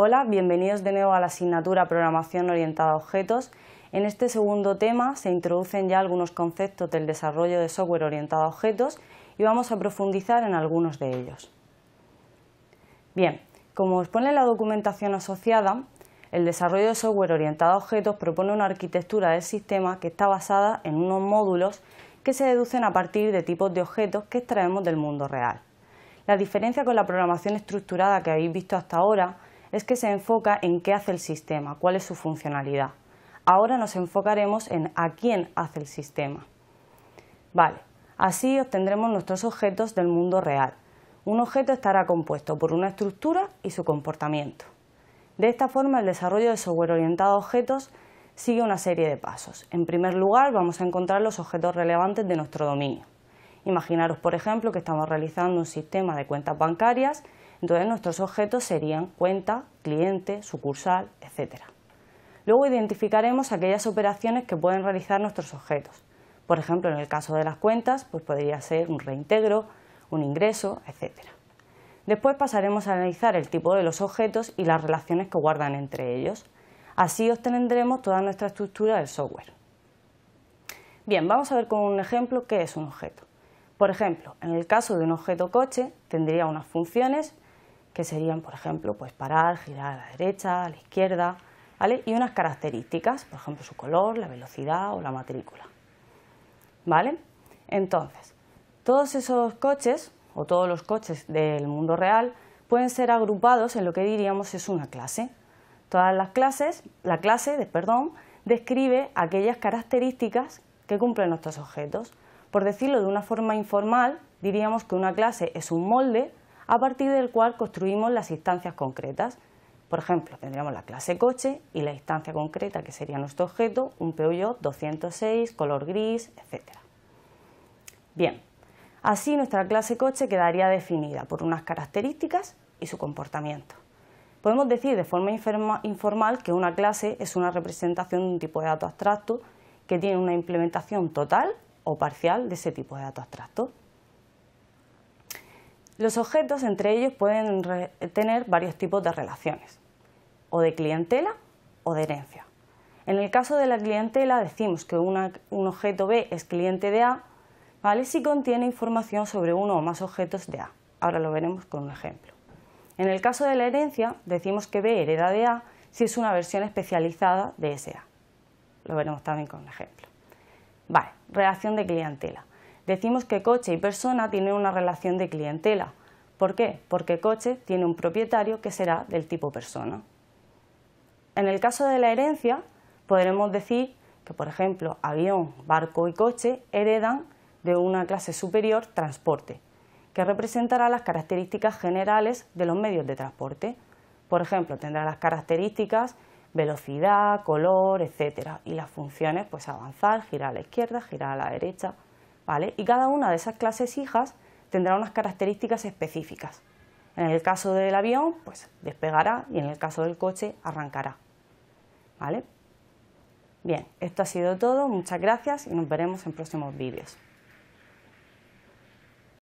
Hola, bienvenidos de nuevo a la asignatura Programación Orientada a Objetos. En este segundo tema se introducen ya algunos conceptos del desarrollo de software orientado a objetos y vamos a profundizar en algunos de ellos. Bien, como os pone la documentación asociada, el desarrollo de software orientado a objetos propone una arquitectura del sistema que está basada en unos módulos que se deducen a partir de tipos de objetos que extraemos del mundo real. La diferencia con la programación estructurada que habéis visto hasta ahora es que se enfoca en qué hace el sistema, cuál es su funcionalidad. Ahora nos enfocaremos en a quién hace el sistema. Vale, así obtendremos nuestros objetos del mundo real. Un objeto estará compuesto por una estructura y su comportamiento. De esta forma, el desarrollo de software orientado a objetos sigue una serie de pasos. En primer lugar, vamos a encontrar los objetos relevantes de nuestro dominio. Imaginaros, por ejemplo, que estamos realizando un sistema de cuentas bancarias entonces nuestros objetos serían cuenta, cliente, sucursal, etc. Luego identificaremos aquellas operaciones que pueden realizar nuestros objetos. Por ejemplo, en el caso de las cuentas, pues podría ser un reintegro, un ingreso, etc. Después pasaremos a analizar el tipo de los objetos y las relaciones que guardan entre ellos. Así obtendremos toda nuestra estructura del software. Bien, vamos a ver con un ejemplo qué es un objeto. Por ejemplo, en el caso de un objeto coche, tendría unas funciones que serían, por ejemplo, pues parar, girar a la derecha, a la izquierda, ¿vale? Y unas características, por ejemplo, su color, la velocidad o la matrícula. ¿Vale? Entonces, todos esos coches o todos los coches del mundo real pueden ser agrupados en lo que diríamos es una clase. Todas las clases, la clase, perdón, describe aquellas características que cumplen nuestros objetos. Por decirlo de una forma informal, diríamos que una clase es un molde a partir del cual construimos las instancias concretas. Por ejemplo, tendríamos la clase coche y la instancia concreta que sería nuestro objeto, un Peugeot 206, color gris, etc. Bien, así nuestra clase coche quedaría definida por unas características y su comportamiento. Podemos decir de forma informal que una clase es una representación de un tipo de dato abstracto que tiene una implementación total o parcial de ese tipo de dato abstracto. Los objetos entre ellos pueden tener varios tipos de relaciones, o de clientela o de herencia. En el caso de la clientela decimos que un objeto B es cliente de A, ¿vale? si contiene información sobre uno o más objetos de A. Ahora lo veremos con un ejemplo. En el caso de la herencia decimos que B hereda de A si es una versión especializada de ese A. Lo veremos también con un ejemplo. Vale, relación de clientela. Decimos que coche y persona tienen una relación de clientela. ¿Por qué? Porque coche tiene un propietario que será del tipo persona. En el caso de la herencia, podremos decir que, por ejemplo, avión, barco y coche heredan de una clase superior transporte, que representará las características generales de los medios de transporte. Por ejemplo, tendrá las características velocidad, color, etcétera, y las funciones pues avanzar, girar a la izquierda, girar a la derecha, y cada una de esas clases hijas tendrá unas características específicas. En el caso del avión, pues despegará y en el caso del coche, arrancará. ¿Vale? Bien, esto ha sido todo, muchas gracias y nos veremos en próximos vídeos.